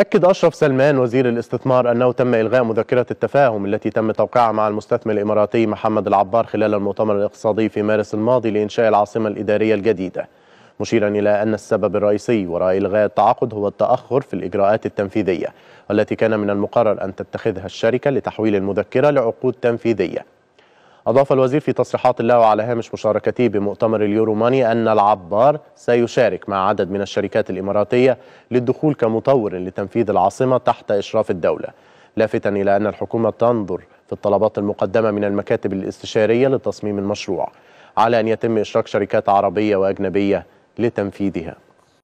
أكد أشرف سلمان وزير الاستثمار أنه تم إلغاء مذكرة التفاهم التي تم توقيعها مع المستثمر الإماراتي محمد العبار خلال المؤتمر الاقتصادي في مارس الماضي لإنشاء العاصمة الإدارية الجديدة مشيرا إلى أن السبب الرئيسي وراء إلغاء التعاقد هو التأخر في الإجراءات التنفيذية والتي كان من المقرر أن تتخذها الشركة لتحويل المذكرة لعقود تنفيذية أضاف الوزير في تصريحات له على هامش مشاركته بمؤتمر اليوروماني أن العبار سيشارك مع عدد من الشركات الإماراتية للدخول كمطور لتنفيذ العاصمة تحت إشراف الدولة لافتا إلى أن الحكومة تنظر في الطلبات المقدمة من المكاتب الاستشارية لتصميم المشروع على أن يتم إشراك شركات عربية وأجنبية لتنفيذها